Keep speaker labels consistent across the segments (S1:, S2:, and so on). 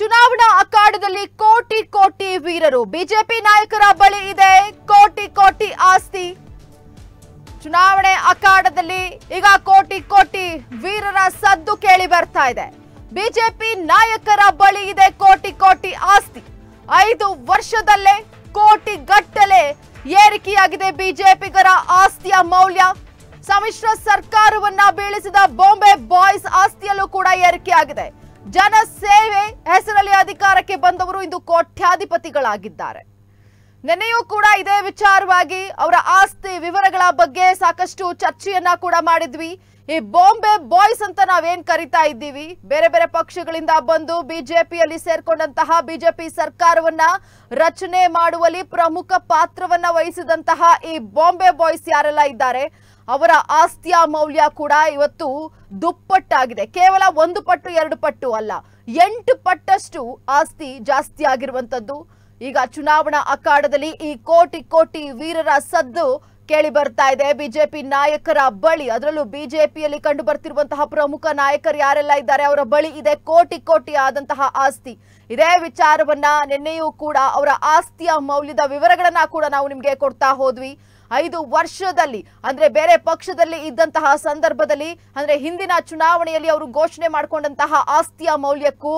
S1: ಚುನಾವಣಾ ಅಖಾಡದಲ್ಲಿ ಕೋಟಿ ಕೋಟಿ ವೀರರು ಬಿಜೆಪಿ ನಾಯಕರ ಬಳಿ ಇದೆ ಕೋಟಿ ಕೋಟಿ ಆಸ್ತಿ ಚುನಾವಣೆ ಅಖಾಡದಲ್ಲಿ ಈಗ ಕೋಟಿ ಕೋಟಿ ವೀರರ ಸದ್ದು ಕೇಳಿ ಬರ್ತಾ ಇದೆ ಬಿಜೆಪಿ ನಾಯಕರ ಬಳಿ ಇದೆ ಕೋಟಿ ಕೋಟಿ ಆಸ್ತಿ ಐದು ವರ್ಷದಲ್ಲೇ ಕೋಟಿ ಗಟ್ಟಲೆ ಏರಿಕೆಯಾಗಿದೆ ಬಿಜೆಪಿಗರ ಆಸ್ತಿಯ ಮೌಲ್ಯ ಸಮ್ಮಿಶ್ರ ಸರ್ಕಾರವನ್ನ ಬೀಳಿಸಿದ ಬಾಂಬೆ ಬಾಯ್ಸ್ ಆಸ್ತಿಯಲ್ಲೂ ಕೂಡ ಏರಿಕೆಯಾಗಿದೆ ಜನ ಸೇವೆ ಹೆಸರಲ್ಲಿ ಅಧಿಕಾರಕ್ಕೆ ಬಂದವರು ಇಂದು ಕೋಟ್ಯಾಧಿಪತಿಗಳಾಗಿದ್ದಾರೆ ನೆನೆಯೂ ಕೂಡ ಇದೇ ವಿಚಾರವಾಗಿ ಅವರ ಆಸ್ತಿ ವಿವರಗಳ ಬಗ್ಗೆ ಸಾಕಷ್ಟು ಚರ್ಚೆಯನ್ನ ಕೂಡ ಮಾಡಿದ್ವಿ ಈ ಬಾಂಬೆ ಬಾಯ್ಸ್ ಅಂತ ನಾವೇನ್ ಕರಿತಾ ಇದ್ದೀವಿ ಬೇರೆ ಬೇರೆ ಪಕ್ಷಗಳಿಂದ ಬಂದು ಬಿಜೆಪಿಯಲ್ಲಿ ಸೇರ್ಕೊಂಡಂತಹ ಬಿಜೆಪಿ ಸರ್ಕಾರವನ್ನ ರಚನೆ ಮಾಡುವಲ್ಲಿ ಪ್ರಮುಖ ಪಾತ್ರವನ್ನ ವಹಿಸಿದಂತಹ ಈ ಬಾಂಬೆ ಬಾಯ್ಸ್ ಯಾರೆಲ್ಲ ಇದ್ದಾರೆ ಅವರ ಆಸ್ತಿಯ ಮೌಲ್ಯ ಕೂಡ ಇವತ್ತು ದುಪ್ಪಟ್ಟಾಗಿದೆ ಕೇವಲ ಒಂದು ಪಟ್ಟು ಎರಡು ಪಟ್ಟು ಅಲ್ಲ ಎಂಟು ಪಟ್ಟಷ್ಟು ಆಸ್ತಿ ಜಾಸ್ತಿ ಆಗಿರುವಂತದ್ದು ಈಗ ಚುನಾವಣಾ ಅಖಾಡದಲ್ಲಿ ಈ ಕೋಟಿ ಕೋಟಿ ವೀರರ ಸದ್ದು ಕೇಳಿ ಬರ್ತಾ ಇದೆ ಬಿಜೆಪಿ ನಾಯಕರ ಬಳಿ ಅದರಲ್ಲೂ ಬಿಜೆಪಿಯಲ್ಲಿ ಕಂಡು ಬರ್ತಿರುವಂತಹ ಪ್ರಮುಖ ನಾಯಕರು ಯಾರೆಲ್ಲ ಇದ್ದಾರೆ ಅವರ ಬಳಿ ಇದೆ ಕೋಟಿ ಕೋಟಿ ಆದಂತಹ ಆಸ್ತಿ ಇದೇ ವಿಚಾರವನ್ನ ನಿನ್ನೆಯೂ ಕೂಡ ಅವರ ಆಸ್ತಿಯ ಮೌಲ್ಯದ ವಿವರಗಳನ್ನ ಕೂಡ ನಾವು ನಿಮ್ಗೆ ಕೊಡ್ತಾ ಹೋದ್ವಿ ಐದು ವರ್ಷದಲ್ಲಿ ಅಂದ್ರೆ ಬೇರೆ ಪಕ್ಷದಲ್ಲಿ ಇದ್ದಂತಹ ಸಂದರ್ಭದಲ್ಲಿ ಅಂದ್ರೆ ಹಿಂದಿನ ಚುನಾವಣೆಯಲ್ಲಿ ಅವರು ಘೋಷಣೆ ಮಾಡಿಕೊಂಡಂತಹ ಆಸ್ತಿಯ ಮೌಲ್ಯಕ್ಕೂ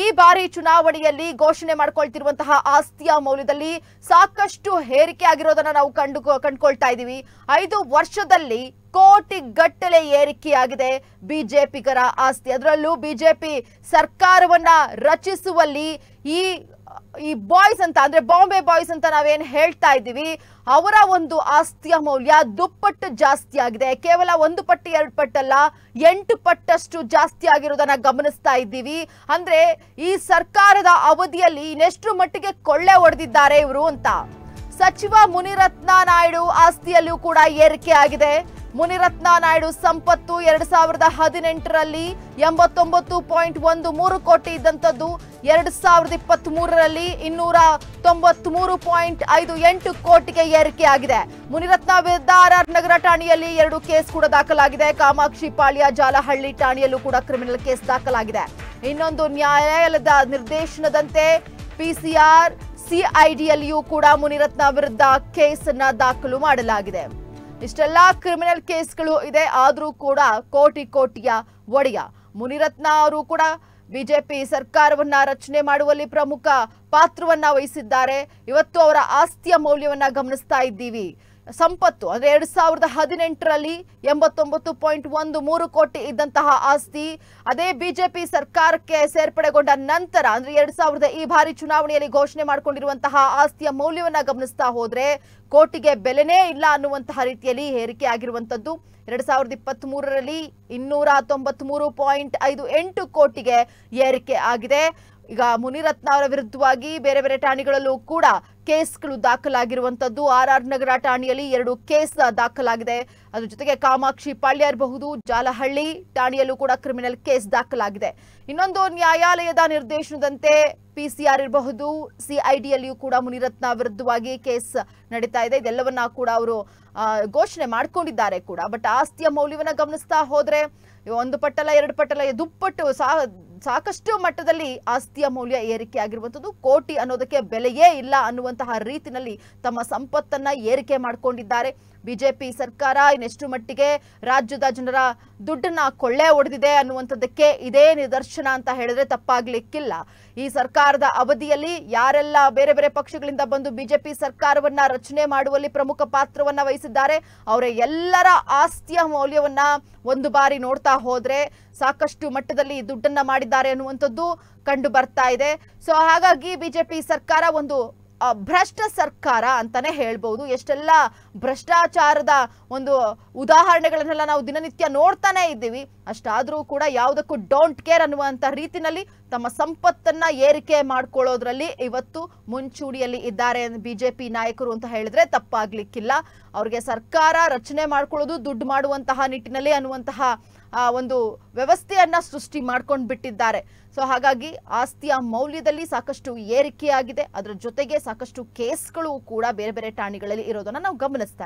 S1: ಈ ಬಾರಿ ಚುನಾವಣೆಯಲ್ಲಿ ಘೋಷಣೆ ಮಾಡ್ಕೊಳ್ತಿರುವಂತಹ ಆಸ್ತಿಯ ಮೌಲ್ಯದಲ್ಲಿ ಸಾಕಷ್ಟು ಹೇರಿಕೆ ಆಗಿರೋದನ್ನ ನಾವು ಕಂಡು ಕಂಡುಕೊಳ್ತಾ ಇದ್ದೀವಿ ಐದು ವರ್ಷದಲ್ಲಿ ಕೋಟಿ ಗಟ್ಟಲೆ ಏರಿಕೆಯಾಗಿದೆ ಬಿಜೆಪಿಗರ ಆಸ್ತಿ ಅದರಲ್ಲೂ ಬಿಜೆಪಿ ಸರ್ಕಾರವನ್ನ ರಚಿಸುವಲ್ಲಿ ಈ ಈ ಬಾಯ್ಸ್ ಅಂತ ಅಂದ್ರೆ ಬಾಂಬೆ ಬಾಯ್ಸ್ ಅಂತ ನಾವೇನ್ ಹೇಳ್ತಾ ಇದ್ದೀವಿ ಅವರ ಒಂದು ಆಸ್ತಿಯ ಮೌಲ್ಯ ದುಪ್ಪಟ್ಟು ಜಾಸ್ತಿ ಆಗಿದೆ ಕೇವಲ ಒಂದು ಪಟ್ಟು ಎರಡು ಪಟ್ಟಲ್ಲ ಎಂಟು ಪಟ್ಟಷ್ಟು ಜಾಸ್ತಿ ಆಗಿರೋದನ್ನ ಗಮನಿಸ್ತಾ ಇದ್ದೀವಿ ಅಂದ್ರೆ ಈ ಸರ್ಕಾರದ ಅವಧಿಯಲ್ಲಿ ಇನ್ನೆಷ್ಟು ಮಟ್ಟಿಗೆ ಕೊಳ್ಳೆ ಹೊಡೆದಿದ್ದಾರೆ ಇವರು ಅಂತ ಸಚಿವ ಮುನಿರತ್ನ ನಾಯ್ಡು ಆಸ್ತಿಯಲ್ಲೂ ಕೂಡ ಏರಿಕೆ ಆಗಿದೆ ಮುನಿರತ್ನ ನಾಯ್ಡು ಸಂಪತ್ತು ಎರಡ್ ಸಾವಿರದ ಹದಿನೆಂಟರಲ್ಲಿ ಎಂಬತ್ತೊಂಬತ್ತು ಪಾಯಿಂಟ್ ಒಂದು ಮೂರು ಕೋಟಿ ಇದ್ದಂಥದ್ದು ಎರಡ್ ಸಾವಿರದ ಇಪ್ಪತ್ತ್ ಮೂರರಲ್ಲಿ ಇನ್ನೂರ ಮೂರು ಪಾಯಿಂಟ್ ಐದು ಎಂಟು ಕೋಟಿಗೆ ಏರಿಕೆಯಾಗಿದೆ ಮುನಿರತ್ನ ವಿರುದ್ಧ ಆರ್ ಆರ್ ನಗರ ಠಾಣೆಯಲ್ಲಿ ಎರಡು ಕೇಸ್ ಕೂಡ ದಾಖಲಾಗಿದೆ ಕಾಮಾಕ್ಷಿ ಪಾಳ್ಯ ಜಾಲಹಳ್ಳಿ ಠಾಣೆಯಲ್ಲೂ ಕೂಡ ಕ್ರಿಮಿನಲ್ ಕೇಸ್ ದಾಖಲಾಗಿದೆ ಇನ್ನೊಂದು ನ್ಯಾಯಾಲಯದ ನಿರ್ದೇಶನದಂತೆ ಪಿಸಿಆರ್ ಸಿಐಡಿಯಲ್ಲಿಯೂ ಕೂಡ ಮುನಿರತ್ನ ವಿರುದ್ಧ ಕೇಸನ್ನ ದಾಖಲು ಮಾಡಲಾಗಿದೆ ಇಷ್ಟೆಲ್ಲ ಕ್ರಿಮಿನಲ್ ಕೇಸ್ಗಳು ಇದೆ ಆದರೂ ಕೂಡ ಕೋಟಿ ಕೋಟಿಯ ಒಡೆಯ ಮುನಿರತ್ನ ಅವರು ಕೂಡ ಬಿಜೆಪಿ ಸರ್ಕಾರವನ್ನ ರಚನೆ ಮಾಡುವಲ್ಲಿ ಪ್ರಮುಖ ಪಾತ್ರವನ್ನ ವಹಿಸಿದ್ದಾರೆ ಇವತ್ತು ಅವರ ಆಸ್ತಿಯ ಮೌಲ್ಯವನ್ನ ಗಮನಿಸ್ತಾ ಇದ್ದೀವಿ ಸಂಪತ್ತು ಅಂದ್ರೆ ಎರಡ್ ಸಾವಿರದ ಹದಿನೆಂಟರಲ್ಲಿ ಎಂಬತ್ತೊಂಬತ್ತು ಪಾಯಿಂಟ್ ಒಂದು ಮೂರು ಕೋಟಿ ಇದ್ದಂತಹ ಆಸ್ತಿ ಅದೇ ಬಿಜೆಪಿ ಸರ್ಕಾರಕ್ಕೆ ಸೇರ್ಪಡೆಗೊಂಡ ನಂತರ ಅಂದ್ರೆ ಎರಡ್ ಸಾವಿರದ ಈ ಬಾರಿ ಚುನಾವಣೆಯಲ್ಲಿ ಘೋಷಣೆ ಮಾಡಿಕೊಂಡಿರುವಂತಹ ಆಸ್ತಿಯ ಮೌಲ್ಯವನ್ನ ಗಮನಿಸ್ತಾ ಹೋದ್ರೆ ಕೋಟಿಗೆ ಬೆಲೆನೇ ಇಲ್ಲ ಅನ್ನುವಂತಹ ರೀತಿಯಲ್ಲಿ ಹೇರಿಕೆ ಆಗಿರುವಂತದ್ದು ಎರಡ್ ಸಾವಿರದ ಇಪ್ಪತ್ತ್ ಮೂರರಲ್ಲಿ ಇನ್ನೂರ ಮೂರು ಪಾಯಿಂಟ್ ಐದು ಎಂಟು ಕೋಟಿಗೆ ಏರಿಕೆ ಆಗಿದೆ ಈಗ ಮುನಿರತ್ನ ಅವರ ವಿರುದ್ಧವಾಗಿ ಬೇರೆ ಬೇರೆ ಠಾಣೆಗಳಲ್ಲೂ ಕೂಡ ಕೇಸ್ಗಳು ದಾಖಲಾಗಿರುವಂತದ್ದು ಆರ್ ಆರ್ ನಗರ ಠಾಣೆಯಲ್ಲಿ ಎರಡು ಕೇಸ್ ದಾಖಲಾಗಿದೆ ಅದ್ರ ಜೊತೆಗೆ ಕಾಮಾಕ್ಷಿ ಪಾಳ್ಯ ಇರಬಹುದು ಜಾಲಹಳ್ಳಿ ಠಾಣೆಯಲ್ಲೂ ಕೂಡ ಕ್ರಿಮಿನಲ್ ಕೇಸ್ ದಾಖಲಾಗಿದೆ ಇನ್ನೊಂದು ನ್ಯಾಯಾಲಯದ ನಿರ್ದೇಶನದಂತೆ ಪಿಸಿಆರ್ ಇರಬಹುದು ಸಿಐಡಿಯಲ್ಲಿಯೂ ಕೂಡ ಮುನಿರತ್ನ ವಿರುದ್ಧವಾಗಿ ಕೇಸ್ ನಡೀತಾ ಇದೆ ಇದೆಲ್ಲವನ್ನ ಕೂಡ ಅವರು ಘೋಷಣೆ ಮಾಡ್ಕೊಂಡಿದ್ದಾರೆ ಕೂಡ ಬಟ್ ಆಸ್ತಿಯ ಮೌಲ್ಯವನ್ನ ಗಮನಿಸ್ತಾ ಹೋದ್ರೆ ಒಂದು ಪಟ್ಟಲ ಎರಡು ಪಟ್ಟಲ ದುಪ್ಪಟ್ಟು ಸಾ ಸಾಕಷ್ಟು ಮಟ್ಟದಲ್ಲಿ ಆಸ್ತಿಯ ಮೌಲ್ಯ ಏರಿಕೆ ಆಗಿರುವಂಥದ್ದು ಕೋಟಿ ಅನ್ನೋದಕ್ಕೆ ಬೆಲೆಯೇ ಇಲ್ಲ ಅನ್ನುವಂತಹ ರೀತಿನಲ್ಲಿ ತಮ್ಮ ಸಂಪತ್ತನ್ನ ಏರಿಕೆ ಮಾಡಿಕೊಂಡಿದ್ದಾರೆ ಬಿಜೆಪಿ ಸರ್ಕಾರ ಇನ್ನೆಷ್ಟು ಮಟ್ಟಿಗೆ ರಾಜ್ಯದ ಜನರ ದುಡ್ಡನ್ನ ಕೊಳ್ಳೆ ಹೊಡೆದಿದೆ ಅನ್ನುವಂಥದ್ದಕ್ಕೆ ಇದೇ ನಿದರ್ಶನ ಅಂತ ಹೇಳಿದ್ರೆ ತಪ್ಪಾಗ್ಲಿಕ್ಕಿಲ್ಲ ಈ ಸರ್ಕಾರದ ಅವಧಿಯಲ್ಲಿ ಯಾರೆಲ್ಲ ಬೇರೆ ಬೇರೆ ಪಕ್ಷಗಳಿಂದ ಬಂದು ಬಿಜೆಪಿ ಸರ್ಕಾರವನ್ನ ರಚನೆ ಮಾಡುವಲ್ಲಿ ಪ್ರಮುಖ ಪಾತ್ರವನ್ನ ವಹಿಸಿದ್ದಾರೆ ಅವರ ಎಲ್ಲರ ಆಸ್ತಿಯ ಮೌಲ್ಯವನ್ನ ಒಂದು ಬಾರಿ ನೋಡ್ತಾ ಹೋದ್ರೆ ಸಾಕಷ್ಟು ಮಟ್ಟದಲ್ಲಿ ದುಡ್ಡನ್ನ ಮಾಡಿದ್ದಾರೆ ಅನ್ನುವಂಥದ್ದು ಕಂಡು ಬರ್ತಾ ಇದೆ ಸೊ ಹಾಗಾಗಿ ಬಿಜೆಪಿ ಸರ್ಕಾರ ಒಂದು ಭ್ರಷ್ಟ ಸರ್ಕಾರ ಅಂತಾನೆ ಹೇಳ್ಬಹುದು ಎಷ್ಟೆಲ್ಲ ಭ್ರಷ್ಟಾಚಾರದ ಒಂದು ಉದಾಹರಣೆಗಳನ್ನೆಲ್ಲ ನಾವು ದಿನನಿತ್ಯ ನೋಡ್ತಾನೆ ಇದ್ದೀವಿ ಅಷ್ಟಾದರೂ ಕೂಡ ಯಾವುದಕ್ಕೂ ಡೋಂಟ್ ಕೇರ್ ಅನ್ನುವಂಥ ರೀತಿನಲ್ಲಿ ತಮ್ಮ ಸಂಪತ್ತನ್ನ ಏರಿಕೆ ಮಾಡ್ಕೊಳ್ಳೋದ್ರಲ್ಲಿ ಇವತ್ತು ಮುಂಚೂಡಿಯಲ್ಲಿ ಇದ್ದಾರೆ ಬಿಜೆಪಿ ನಾಯಕರು ಅಂತ ಹೇಳಿದ್ರೆ ತಪ್ಪಾಗ್ಲಿಕ್ಕಿಲ್ಲ ಅವ್ರಿಗೆ ಸರ್ಕಾರ ರಚನೆ ಮಾಡ್ಕೊಳ್ಳೋದು ದುಡ್ಡು ಮಾಡುವಂತಹ ನಿಟ್ಟಿನಲ್ಲಿ ಅನ್ನುವಂತಹ ಆ ಒಂದು ವ್ಯವಸ್ಥೆಯನ್ನ ಸೃಷ್ಟಿ ಮಾಡ್ಕೊಂಡು ಬಿಟ್ಟಿದ್ದಾರೆ ಸೊ ಹಾಗಾಗಿ ಆಸ್ತಿಯ ಮೌಲ್ಯದಲ್ಲಿ ಸಾಕಷ್ಟು ಏರಿಕೆಯಾಗಿದೆ ಅದರ ಜೊತೆಗೆ ಸಾಕಷ್ಟು ಕೇಸ್ಗಳು ಕೂಡ ಬೇರೆ ಬೇರೆ ಠಾಣೆಗಳಲ್ಲಿ ಇರೋದನ್ನ ನಾವು ಗಮನಿಸ್ತಾ